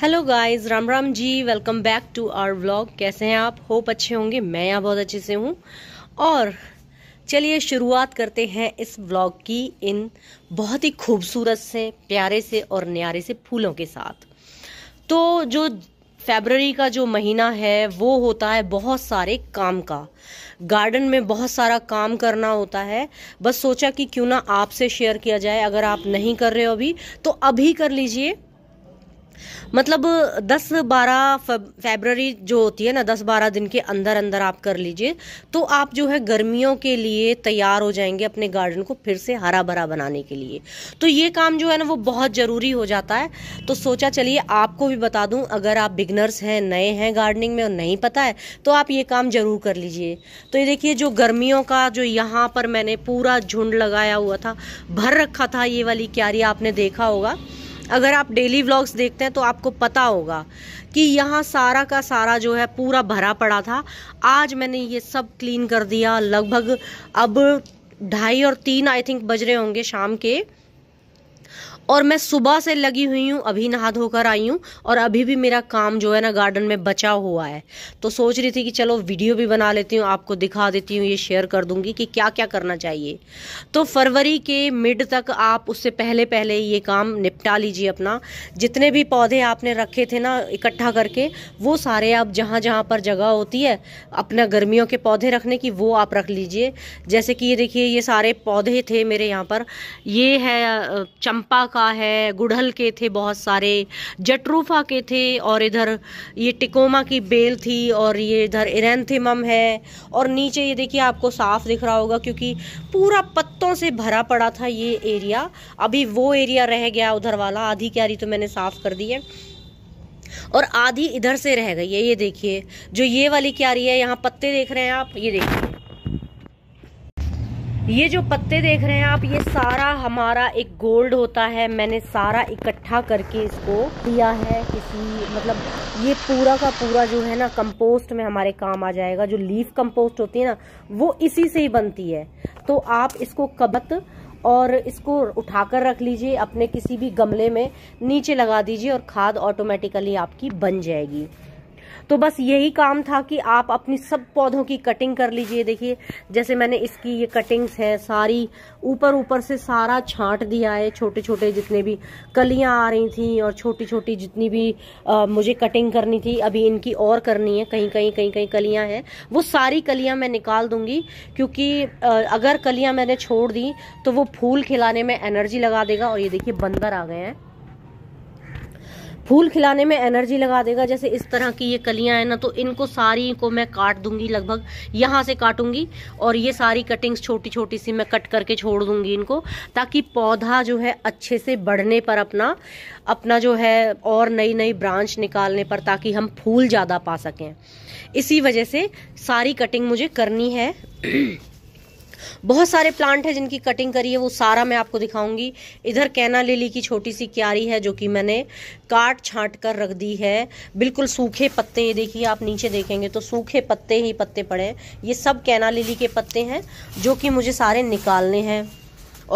hello guys Ram Ram ji welcome back to our vlog कैसे हैं आप होप अच्छे होंगे मैं यहाँ बहुत अच्छे से हूँ और चलिए शुरुआत करते हैं इस व्लॉग की इन बहुत ही खूबसूरत से प्यारे से और न्यारे से फूलों के साथ तो जो फेबररी का जो महीना है वो होता है बहुत सारे काम का गार्डन में बहुत सारा काम करना होता है बस सोचा कि क्यों ना आपसे शेयर किया जाए अगर आप नहीं कर रहे हो अभी तो अभी कर लीजिए मतलब 10-12 फेबररी जो होती है ना 10-12 दिन के अंदर अंदर आप कर लीजिए तो आप जो है गर्मियों के लिए तैयार हो जाएंगे अपने गार्डन को फिर से हरा भरा बनाने के लिए तो ये काम जो है ना वो बहुत ज़रूरी हो जाता है तो सोचा चलिए आपको भी बता दूँ अगर आप बिगनर्स हैं नए हैं गार्डनिंग में और नहीं पता है तो आप ये काम ज़रूर कर लीजिए तो ये देखिए जो गर्मियों का जो यहाँ पर मैंने पूरा झुंड लगाया हुआ था भर रखा था ये वाली क्यारी आपने देखा होगा अगर आप डेली व्लॉग्स देखते हैं तो आपको पता होगा कि यहाँ सारा का सारा जो है पूरा भरा पड़ा था आज मैंने ये सब क्लीन कर दिया लगभग अब ढाई और तीन आई थिंक बज रहे होंगे शाम के और मैं सुबह से लगी हुई हूँ अभी नहा धोकर आई हूँ और अभी भी मेरा काम जो है ना गार्डन में बचा हुआ है तो सोच रही थी कि चलो वीडियो भी बना लेती हूँ आपको दिखा देती हूँ ये शेयर कर दूँगी कि क्या क्या करना चाहिए तो फरवरी के मिड तक आप उससे पहले पहले ये काम निपटा लीजिए अपना जितने भी पौधे आपने रखे थे ना इकट्ठा करके वो सारे आप जहाँ जहाँ पर जगह होती है अपना गर्मियों के पौधे रखने की वो आप रख लीजिए जैसे कि ये देखिए ये सारे पौधे थे मेरे यहाँ पर ये है चंपा का है गुड़हल के थे बहुत सारे जटरूफा के थे और इधर ये टिकोमा की बेल थी और ये इधर इरेंथिमम है और नीचे ये देखिए आपको साफ दिख रहा होगा क्योंकि पूरा पत्तों से भरा पड़ा था ये एरिया अभी वो एरिया रह गया उधर वाला आधी क्यारी तो मैंने साफ कर दी है और आधी इधर से रह गई है ये देखिए जो ये वाली क्यारी है यहाँ पत्ते देख रहे हैं आप ये देखिए ये जो पत्ते देख रहे हैं आप ये सारा हमारा एक गोल्ड होता है मैंने सारा इकट्ठा करके इसको दिया है किसी मतलब ये पूरा का पूरा जो है ना कंपोस्ट में हमारे काम आ जाएगा जो लीफ कंपोस्ट होती है ना वो इसी से ही बनती है तो आप इसको कबत और इसको उठाकर रख लीजिए अपने किसी भी गमले में नीचे लगा दीजिए और खाद ऑटोमेटिकली आपकी बन जाएगी तो बस यही काम था कि आप अपनी सब पौधों की कटिंग कर लीजिए देखिए जैसे मैंने इसकी ये कटिंग्स है सारी ऊपर ऊपर से सारा छांट दिया है छोटे छोटे जितने भी कलियां आ रही थी और छोटी छोटी जितनी भी आ, मुझे कटिंग करनी थी अभी इनकी और करनी है कहीं कहीं कहीं कहीं कलियां हैं वो सारी कलियां मैं निकाल दूंगी क्योंकि आ, अगर कलियां मैंने छोड़ दी तो वो फूल खिलाने में एनर्जी लगा देगा और ये देखिए बंदर आ गए हैं फूल खिलाने में एनर्जी लगा देगा जैसे इस तरह की ये कलियां हैं ना तो इनको सारी को मैं काट दूंगी लगभग यहाँ से काटूंगी और ये सारी कटिंग्स छोटी छोटी सी मैं कट करके छोड़ दूंगी इनको ताकि पौधा जो है अच्छे से बढ़ने पर अपना अपना जो है और नई नई ब्रांच निकालने पर ताकि हम फूल ज़्यादा पा सकें इसी वजह से सारी कटिंग मुझे करनी है बहुत सारे प्लांट है जिनकी कटिंग करी है वो सारा मैं आपको दिखाऊंगी इधर कैना लिली की छोटी सी क्यारी है जो कि मैंने काट छांट कर रख दी है बिल्कुल सूखे पत्ते ये देखिए आप नीचे देखेंगे तो सूखे पत्ते ही पत्ते पड़े ये सब कैना लिली के पत्ते हैं जो कि मुझे सारे निकालने हैं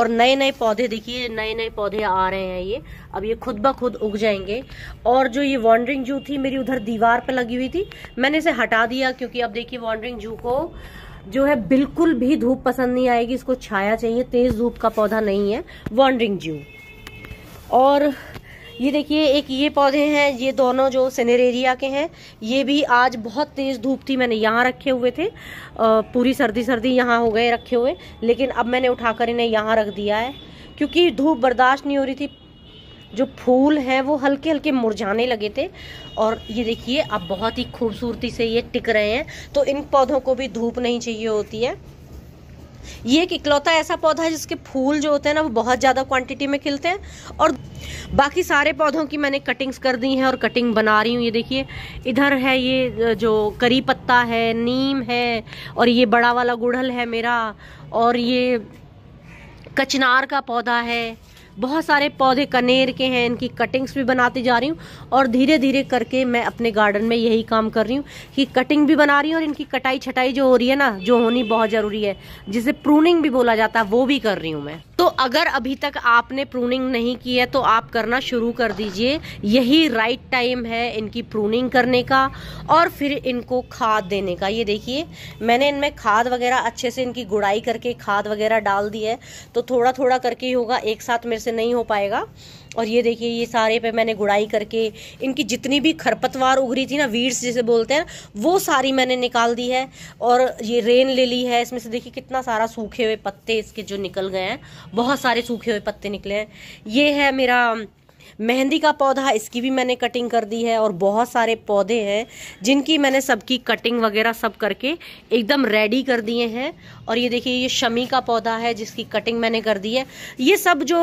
और नए नए पौधे देखिए नए नए पौधे आ रहे हैं ये अब ये खुद ब खुद उग जाएंगे और जो ये वॉन्ड्रिंग जू थी मेरी उधर दीवार पर लगी हुई थी मैंने इसे हटा दिया क्योंकि अब देखिए वॉन्ड्रिंग जू को जो है बिल्कुल भी धूप पसंद नहीं आएगी इसको छाया चाहिए तेज धूप का पौधा नहीं है वॉन्ड्रिंग जू और ये देखिए एक ये पौधे हैं ये दोनों जो सिनेरेरिया के हैं ये भी आज बहुत तेज़ धूप थी मैंने यहाँ रखे हुए थे पूरी सर्दी सर्दी यहाँ हो गए रखे हुए लेकिन अब मैंने उठाकर इन्हें यहाँ रख दिया है क्योंकि धूप बर्दाश्त नहीं हो रही थी जो फूल हैं वो हल्के हल्के मुरझाने लगे थे और ये देखिए अब बहुत ही खूबसूरती से ये टिक रहे हैं तो इन पौधों को भी धूप नहीं चाहिए होती है ये एक इकलौता ऐसा पौधा है जिसके फूल जो होते हैं ना वो बहुत ज़्यादा क्वांटिटी में खिलते हैं और बाकी सारे पौधों की मैंने कटिंग्स कर दी हैं और कटिंग बना रही हूँ ये देखिए इधर है ये जो करी पत्ता है नीम है और ये बड़ा वाला गुड़हल है मेरा और ये कचनार का पौधा है बहुत सारे पौधे कनेर के हैं इनकी कटिंग्स भी बनाती जा रही हूँ और धीरे धीरे करके मैं अपने गार्डन में यही काम कर रही हूँ कि कटिंग भी बना रही हूँ और इनकी कटाई छटाई जो हो रही है ना जो होनी बहुत ज़रूरी है जिसे प्रूनिंग भी बोला जाता है वो भी कर रही हूँ मैं तो अगर अभी तक आपने प्रूनिंग नहीं की है तो आप करना शुरू कर दीजिए यही राइट टाइम है इनकी प्रूनिंग करने का और फिर इनको खाद देने का ये देखिए मैंने इनमें खाद वगैरह अच्छे से इनकी गुड़ाई करके खाद वगैरह डाल दी है तो थोड़ा थोड़ा करके ही होगा एक साथ मेरे से नहीं हो पाएगा और ये देखिए ये सारे पे मैंने गुड़ाई करके इनकी जितनी भी खरपतवार उगरी थी ना वीड्स जिसे बोलते हैं वो सारी मैंने निकाल दी है और ये रेन ले ली है इसमें से देखिए कितना सारा सूखे हुए पत्ते इसके जो निकल गए हैं बहुत सारे सूखे हुए पत्ते निकले हैं ये है मेरा मेहंदी का पौधा इसकी भी मैंने कटिंग कर दी है और बहुत सारे पौधे हैं जिनकी मैंने सबकी कटिंग वगैरह सब करके एकदम रेडी कर दिए हैं और ये देखिए ये शमी का पौधा है जिसकी कटिंग मैंने कर दी है ये सब जो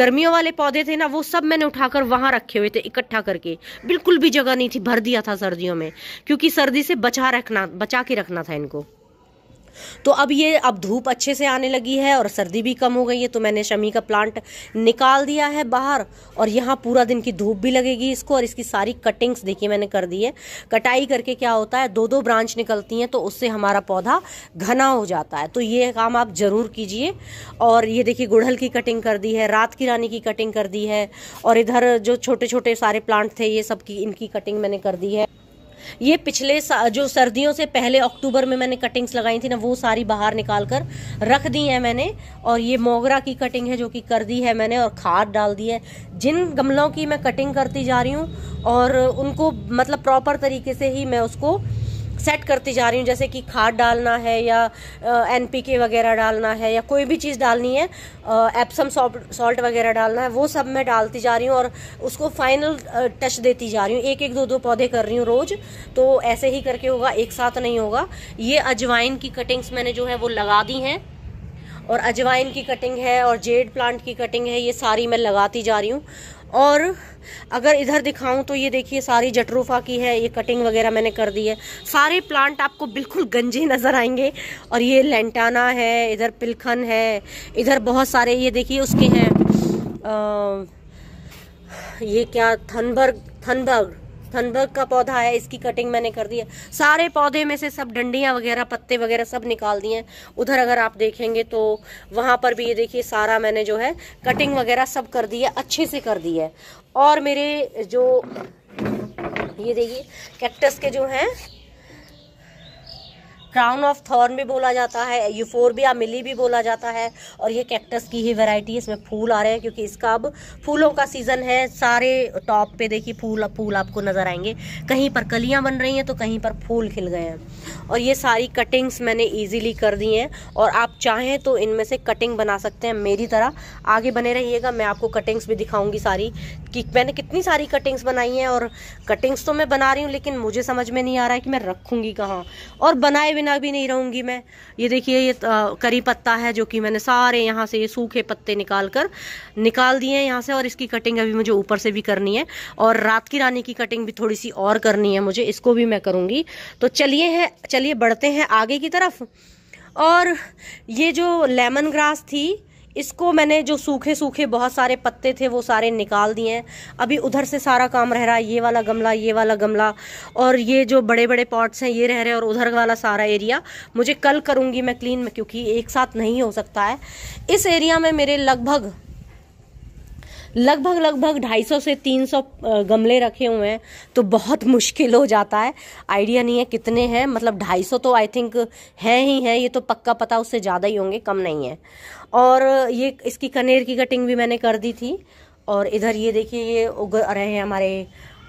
गर्मियों वाले पौधे थे ना वो सब मैंने उठाकर वहाँ रखे हुए थे इकट्ठा करके बिल्कुल भी जगह नहीं थी भर दिया था सर्दियों में क्योंकि सर्दी से बचा रखना बचा के रखना था इनको तो अब ये अब धूप अच्छे से आने लगी है और सर्दी भी कम हो गई है तो मैंने शमी का प्लांट निकाल दिया है बाहर और यहाँ पूरा दिन की धूप भी लगेगी इसको और इसकी सारी कटिंग्स देखिए मैंने कर दी है कटाई करके क्या होता है दो दो ब्रांच निकलती हैं तो उससे हमारा पौधा घना हो जाता है तो ये काम आप ज़रूर कीजिए और ये देखिए गुड़हल की कटिंग कर दी है रात की रानी की कटिंग कर दी है और इधर जो छोटे छोटे सारे प्लांट थे ये सब की इनकी कटिंग मैंने कर दी है ये पिछले जो सर्दियों से पहले अक्टूबर में मैंने कटिंग्स लगाई थी ना वो सारी बाहर निकाल कर रख दी है मैंने और ये मोगरा की कटिंग है जो कि कर दी है मैंने और खाद डाल दी है जिन गमलों की मैं कटिंग करती जा रही हूँ और उनको मतलब प्रॉपर तरीके से ही मैं उसको सेट करती जा रही हूँ जैसे कि खाद डालना है या एन वगैरह डालना है या कोई भी चीज़ डालनी है एप्सम सॉल्ट वगैरह डालना है वो सब मैं डालती जा रही हूँ और उसको फाइनल टच देती जा रही हूँ एक एक दो दो पौधे कर रही हूँ रोज़ तो ऐसे ही करके होगा एक साथ नहीं होगा ये अजवाइन की कटिंग्स मैंने जो है वो लगा दी हैं और अजवाइन की कटिंग है और जेड प्लांट की कटिंग है ये सारी मैं लगाती जा रही हूँ और अगर इधर दिखाऊं तो ये देखिए सारी जटरूफा की है ये कटिंग वगैरह मैंने कर दी है सारे प्लांट आपको बिल्कुल गंजे नज़र आएंगे और ये लेंटाना है इधर पिलखन है इधर बहुत सारे ये देखिए उसके हैं ये क्या थनबर्ग थनबर्ग थनबर्ग का पौधा है इसकी कटिंग मैंने कर दी है सारे पौधे में से सब डंडियाँ वगैरह पत्ते वगैरह सब निकाल दिए हैं उधर अगर आप देखेंगे तो वहाँ पर भी ये देखिए सारा मैंने जो है कटिंग वगैरह सब कर दी है अच्छे से कर दी है और मेरे जो ये देखिए कैक्टस के जो हैं क्राउन ऑफ थॉर्न भी बोला जाता है यूफोरबिया मिली भी बोला जाता है और ये कैक्टस की ही वैरायटी है इसमें फूल आ रहे हैं क्योंकि इसका अब फूलों का सीज़न है सारे टॉप पे देखिए फूल फूल आपको नज़र आएंगे कहीं पर कलियाँ बन रही हैं तो कहीं पर फूल खिल गए हैं और ये सारी कटिंग्स मैंने ईजिली कर दी हैं और आप चाहें तो इनमें से कटिंग बना सकते हैं मेरी तरह आगे बने रहिएगा मैं आपको कटिंग्स भी दिखाऊँगी सारी कि मैंने कितनी सारी कटिंग्स बनाई हैं और कटिंग्स तो मैं बना रही हूँ लेकिन मुझे समझ में नहीं आ रहा है कि मैं रखूँगी कहाँ और बनाए बिना भी नहीं रहूँगी मैं ये देखिए ये करी पत्ता है जो कि मैंने सारे यहाँ से ये सूखे पत्ते निकाल कर निकाल दिए हैं यहाँ से और इसकी कटिंग अभी मुझे ऊपर से भी करनी है और रात की रानी की कटिंग भी थोड़ी सी और करनी है मुझे इसको भी मैं करूँगी तो चलिए हैं चलिए बढ़ते हैं आगे की तरफ और ये जो लेमन ग्रास थी इसको मैंने जो सूखे सूखे बहुत सारे पत्ते थे वो सारे निकाल दिए हैं अभी उधर से सारा काम रह रहा है ये वाला गमला ये वाला गमला और ये जो बड़े बड़े पॉट्स हैं ये रह रहे और उधर वाला सारा एरिया मुझे कल करूँगी मैं क्लीन में क्योंकि एक साथ नहीं हो सकता है इस एरिया में मेरे लगभग लगभग लगभग 250 से 300 गमले रखे हुए हैं तो बहुत मुश्किल हो जाता है आइडिया नहीं है कितने हैं मतलब 250 तो आई थिंक हैं ही हैं ये तो पक्का पता उससे ज़्यादा ही होंगे कम नहीं है और ये इसकी कनेर की कटिंग भी मैंने कर दी थी और इधर ये देखिए ये उग रहे हैं हमारे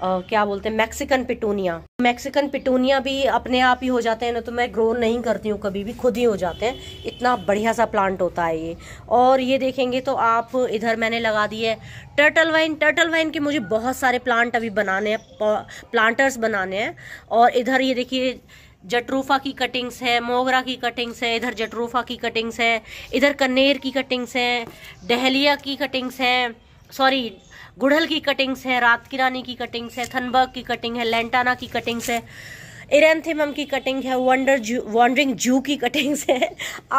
आ, क्या बोलते हैं मैक्सिकन पिटूनिया मैक्सिकन पिटूनिया भी अपने आप ही हो जाते हैं ना तो मैं ग्रो नहीं करती हूँ कभी भी खुद ही हो जाते हैं इतना बढ़िया सा प्लांट होता है ये और ये देखेंगे तो आप इधर मैंने लगा दी है टर्टल वाइन टर्टल वाइन के मुझे बहुत सारे प्लांट अभी बनाने हैं प्लांटर्स बनाने हैं और इधर ये देखिए जटरूफा की कटिंग्स है मोगरा की कटिंग्स है इधर जटरूफा की कटिंग्स है इधर कनेर की कटिंग्स हैं डहलिया की कटिंग्स हैं सॉरी गुड़हल की कटिंग्स है रात की रानी की कटिंग्स है थनबर्ग की कटिंग है लेंटाना की कटिंग्स है इरेंथिमम की कटिंग है वंडर जू वॉन्डरिंग जू की कटिंग्स है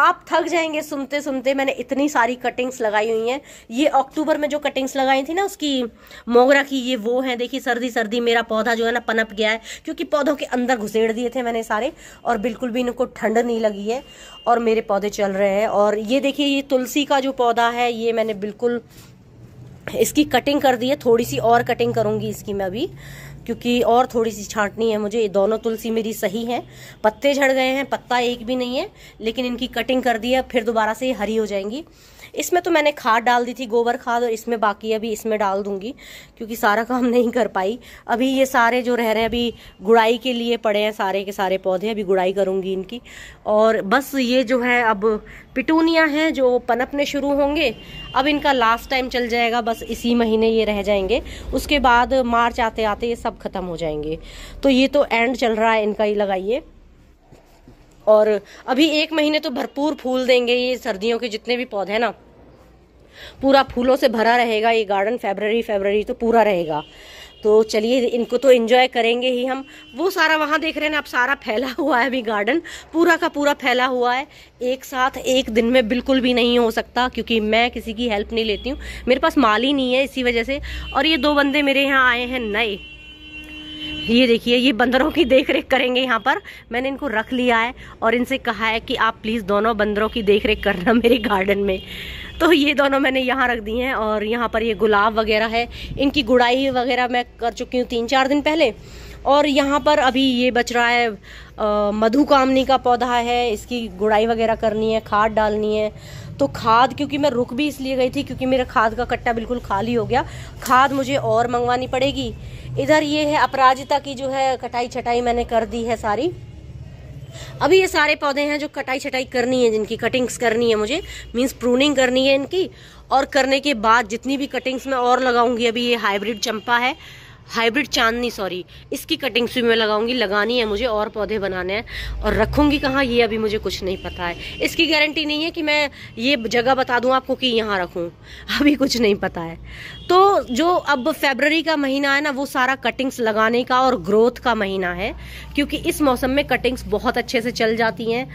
आप थक जाएंगे सुनते सुनते मैंने इतनी सारी कटिंग्स लगाई हुई हैं ये अक्टूबर में जो कटिंग्स लगाई थी ना उसकी मोगरा की ये वो है देखिए सर्दी सर्दी मेरा पौधा जो है ना पनप गया है क्योंकि पौधों के अंदर घुसेड़ दिए थे मैंने सारे और बिल्कुल भी इनको ठंड नहीं लगी है और मेरे पौधे चल रहे हैं और ये देखिए ये तुलसी का जो पौधा है ये मैंने बिल्कुल इसकी कटिंग कर दी है थोड़ी सी और कटिंग करूंगी इसकी मैं अभी क्योंकि और थोड़ी सी छांटनी है मुझे दोनों तुलसी मेरी सही है पत्ते झड़ गए हैं पत्ता एक भी नहीं है लेकिन इनकी कटिंग कर दी है फिर दोबारा से हरी हो जाएंगी इसमें तो मैंने खाद डाल दी थी गोबर खाद और इसमें बाकी अभी इसमें डाल दूंगी क्योंकि सारा काम नहीं कर पाई अभी ये सारे जो रह रहे हैं अभी गुड़ाई के लिए पड़े हैं सारे के सारे पौधे अभी गुड़ाई करूँगी इनकी और बस ये जो है अब पिटूनिया हैं जो पनपने शुरू होंगे अब इनका लास्ट टाइम चल जाएगा बस इसी महीने ये रह जाएंगे उसके बाद मार्च आते आते ये सब खत्म हो जाएंगे तो ये तो एंड चल रहा है इनका ही लगाइए और अभी एक महीने तो भरपूर फूल देंगे ये सर्दियों के जितने भी पौधे ना पूरा फूलों से भरा रहेगा ये गार्डन फेबररी फेबररी तो पूरा रहेगा तो चलिए इनको तो एंजॉय करेंगे ही हम वो सारा वहाँ देख रहे हैं ना अब सारा फैला हुआ है अभी गार्डन पूरा का पूरा फैला हुआ है एक साथ एक दिन में बिल्कुल भी नहीं हो सकता क्योंकि मैं किसी की हेल्प नहीं लेती हूँ मेरे पास माल ही नहीं है इसी वजह से और ये दो बंदे मेरे यहाँ आए हैं नए ये देखिए ये बंदरों की देख रेख करेंगे यहाँ पर मैंने इनको रख लिया है और इनसे कहा है कि आप प्लीज़ दोनों बंदरों की देख रेख करना मेरे गार्डन में तो ये दोनों मैंने यहाँ रख दी हैं और यहाँ पर ये गुलाब वगैरह है इनकी गुड़ाई वगैरह मैं कर चुकी हूँ तीन चार दिन पहले और यहाँ पर अभी ये बच रहा है मधु कामनी का पौधा है इसकी गुड़ाई वगैरह करनी है खाद डालनी है तो खाद क्योंकि मैं रुक भी इसलिए गई थी क्योंकि मेरा खाद का कट्टा बिल्कुल खाली हो गया खाद मुझे और मंगवानी पड़ेगी इधर ये है अपराजिता की जो है कटाई छटाई मैंने कर दी है सारी अभी ये सारे पौधे हैं जो कटाई छटाई करनी है जिनकी कटिंग्स करनी है मुझे मीन्स प्रूनिंग करनी है इनकी और करने के बाद जितनी भी कटिंग्स मैं और लगाऊंगी अभी ये हाइब्रिड चंपा है हाइब्रिड चांदनी सॉरी इसकी कटिंग्स भी मैं लगाऊंगी लगानी है मुझे और पौधे बनाने हैं और रखूंगी कहाँ ये अभी मुझे कुछ नहीं पता है इसकी गारंटी नहीं है कि मैं ये जगह बता दूँ आपको कि यहाँ रखूँ अभी कुछ नहीं पता है तो जो अब फेबररी का महीना है ना वो सारा कटिंग्स लगाने का और ग्रोथ का महीना है क्योंकि इस मौसम में कटिंग्स बहुत अच्छे से चल जाती हैं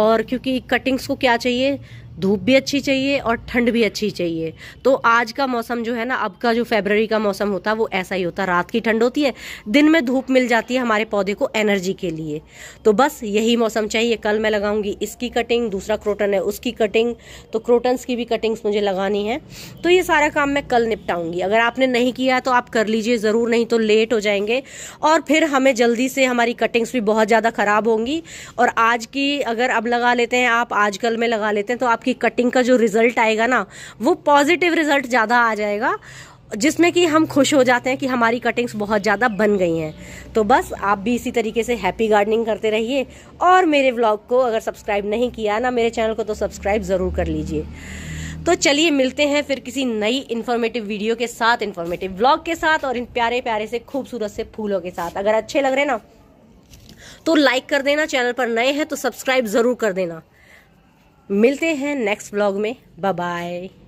और क्योंकि कटिंग्स को क्या चाहिए धूप भी अच्छी चाहिए और ठंड भी अच्छी चाहिए तो आज का मौसम जो है ना अब का जो फेबररी का मौसम होता है वो ऐसा ही होता है रात की ठंड होती है दिन में धूप मिल जाती है हमारे पौधे को एनर्जी के लिए तो बस यही मौसम चाहिए कल मैं लगाऊंगी इसकी कटिंग दूसरा क्रोटन है उसकी कटिंग तो क्रोटन्स की भी कटिंग्स मुझे लगानी है तो ये सारा काम मैं कल निपटाऊंगी अगर आपने नहीं किया तो आप कर लीजिए ज़रूर नहीं तो लेट हो जाएंगे और फिर हमें जल्दी से हमारी कटिंग्स भी बहुत ज़्यादा ख़राब होंगी और आज की अगर अब लगा लेते हैं आप कल में लगा लेते हैं तो आप आपकी कटिंग का जो रिजल्ट आएगा ना वो पॉजिटिव रिजल्ट ज़्यादा आ जाएगा जिसमें कि हम खुश हो जाते हैं कि हमारी कटिंग्स बहुत ज़्यादा बन गई हैं तो बस आप भी इसी तरीके से हैप्पी गार्डनिंग करते रहिए और मेरे व्लॉग को अगर सब्सक्राइब नहीं किया ना मेरे चैनल को तो सब्सक्राइब ज़रूर कर लीजिए तो चलिए मिलते हैं फिर किसी नई इन्फॉर्मेटिव वीडियो के साथ इन्फॉर्मेटिव ब्लॉग के साथ और इन प्यारे प्यारे से खूबसूरत से फूलों के साथ अगर अच्छे लग रहे ना तो लाइक कर देना चैनल पर नए हैं तो सब्सक्राइब ज़रूर कर देना मिलते हैं नेक्स्ट व्लॉग में बाय